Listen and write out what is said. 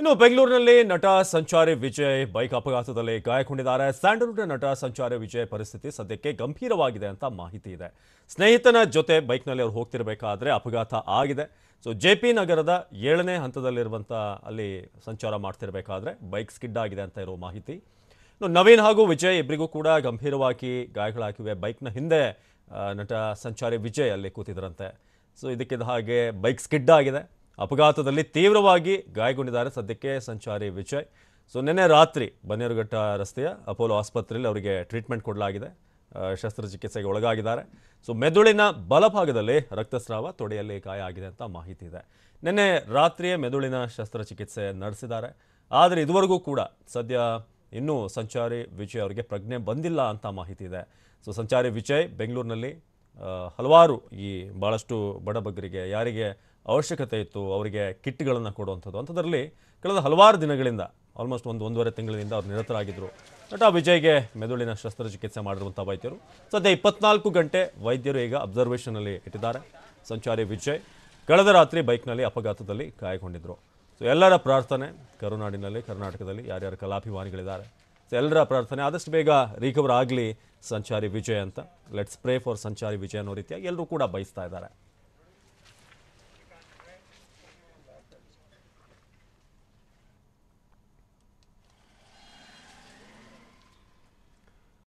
ಇನ್ನು ಬೆಂಗಳೂರಿನಲ್ಲಿ ನಟ ಸಂಚಾರಿ ವಿಜಯ್ ಬೈಕ್ ಅಪಘಾತದಲ್ಲಿ ಗಾಯಗೊಂಡಿದ್ದಾರೆ ಸ್ಯಾಂಡಲ್ವುಡ್ ನಟ ಸಂಚಾರಿ ವಿಜಯ್ ಪರಿಸ್ಥಿತಿ ಸದ್ಯಕ್ಕೆ ಗಂಭೀರವಾಗಿದೆ ಅಂತ ಮಾಹಿತಿ ಇದೆ ಸ್ನೇಹಿತನ ಜೊತೆ ಬೈಕ್ನಲ್ಲಿ ಅವ್ರು ಹೋಗ್ತಿರಬೇಕಾದ್ರೆ ಅಪಘಾತ ಆಗಿದೆ ಸೊ ಜೆ ಪಿ ನಗರದ ಏಳನೇ ಹಂತದಲ್ಲಿರುವಂಥ ಅಲ್ಲಿ ಸಂಚಾರ ಮಾಡ್ತಿರಬೇಕಾದ್ರೆ ಬೈಕ್ ಸ್ಕಿಡ್ ಆಗಿದೆ ಅಂತ ಇರೋ ಮಾಹಿತಿ ಇನ್ನು ನವೀನ್ ಹಾಗೂ ವಿಜಯ್ ಇಬ್ಬರಿಗೂ ಕೂಡ ಗಂಭೀರವಾಗಿ ಗಾಯಗಳಾಗಿವೆ ಬೈಕ್ನ ಹಿಂದೆ ನಟ ಸಂಚಾರಿ ವಿಜಯ್ ಅಲ್ಲಿ ಕೂತಿದ್ರಂತೆ ಸೊ ಇದಕ್ಕಿದ್ದ ಹಾಗೆ ಬೈಕ್ ಸ್ಕಿಡ್ ಆಗಿದೆ ಅಪಘಾತದಲ್ಲಿ ತೀವ್ರವಾಗಿ ಗಾಯಗೊಂಡಿದ್ದಾರೆ ಸದ್ಯಕ್ಕೆ ಸಂಚಾರಿ ವಿಜಯ್ ಸೊ ನಿನ್ನೆ ರಾತ್ರಿ ಬನ್ನೇರುಘಟ್ಟ ರಸ್ತೆಯ ಅಪೋಲೋ ಆಸ್ಪತ್ರೆಯಲ್ಲಿ ಅವರಿಗೆ ಟ್ರೀಟ್ಮೆಂಟ್ ಕೊಡಲಾಗಿದೆ ಶಸ್ತ್ರಚಿಕಿತ್ಸೆಗೆ ಒಳಗಾಗಿದ್ದಾರೆ ಸೊ ಮೆದುಳಿನ ಬಲಭಾಗದಲ್ಲಿ ರಕ್ತಸ್ರಾವ ತೊಡೆಯಲ್ಲಿ ಗಾಯ ಆಗಿದೆ ಅಂತ ಮಾಹಿತಿ ಇದೆ ನಿನ್ನೆ ರಾತ್ರಿಯೇ ಮೆದುಳಿನ ಶಸ್ತ್ರಚಿಕಿತ್ಸೆ ನಡೆಸಿದ್ದಾರೆ ಆದರೆ ಇದುವರೆಗೂ ಕೂಡ ಸದ್ಯ ಇನ್ನೂ ಸಂಚಾರಿ ವಿಜಯ್ ಅವರಿಗೆ ಪ್ರಜ್ಞೆ ಬಂದಿಲ್ಲ ಅಂತ ಮಾಹಿತಿ ಇದೆ ಸೊ ಸಂಚಾರಿ ವಿಜಯ್ ಬೆಂಗಳೂರಿನಲ್ಲಿ ಹಲವಾರು ಈ ಭಾಳಷ್ಟು ಬಡಬಗ್ಗರಿಗೆ ಯಾರಿಗೆ ಅವಶ್ಯಕತೆ ಇತ್ತು ಅವರಿಗೆ ಕಿಟ್ಗಳನ್ನು ಕೊಡುವಂಥದ್ದು ಅಂಥದ್ರಲ್ಲಿ ಕಳೆದ ಹಲವಾರು ದಿನಗಳಿಂದ ಆಲ್ಮೋಸ್ಟ್ ಒಂದು ಒಂದೂವರೆ ತಿಂಗಳಿನಿಂದ ಅವ್ರು ನಿರತರಾಗಿದ್ದರು ನಟ ವಿಜಯ್ಗೆ ಮೆದುಳಿನ ಶಸ್ತ್ರಚಿಕಿತ್ಸೆ ಮಾಡಿರುವಂಥ ವೈದ್ಯರು ಸದ್ಯ ಇಪ್ಪತ್ನಾಲ್ಕು ಗಂಟೆ ವೈದ್ಯರು ಈಗ ಅಬ್ಸರ್ವೇಷನಲ್ಲಿ ಇಟ್ಟಿದ್ದಾರೆ ಸಂಚಾರಿ ವಿಜಯ್ ಕಳೆದ ರಾತ್ರಿ ಬೈಕ್ನಲ್ಲಿ ಅಪಘಾತದಲ್ಲಿ ಗಾಯಗೊಂಡಿದ್ದರು ಸೊ ಎಲ್ಲರ ಪ್ರಾರ್ಥನೆ ಕರುನಾಡಿನಲ್ಲಿ ಕರ್ನಾಟಕದಲ್ಲಿ ಯಾರ್ಯಾರು ಕಲಾಭಿಮಾನಿಗಳಿದ್ದಾರೆ ಎಲ್ಲರ ಪ್ರಾರ್ಥನೆ ಆದಷ್ಟು ಬೇಗ ರಿಕವರ್ ಆಗಲಿ ಸಂಚಾರಿ ವಿಜಯ್ ಅಂತ ಲೆಟ್ಸ್ ಪ್ರೇ ಫಾರ್ ಸಂಚಾರಿ ವಿಜಯ್ ಅನ್ನೋ ರೀತಿಯಾಗಿ ಎಲ್ಲರೂ ಕೂಡ ಬಯಸ್ತಾ ಇದ್ದಾರೆ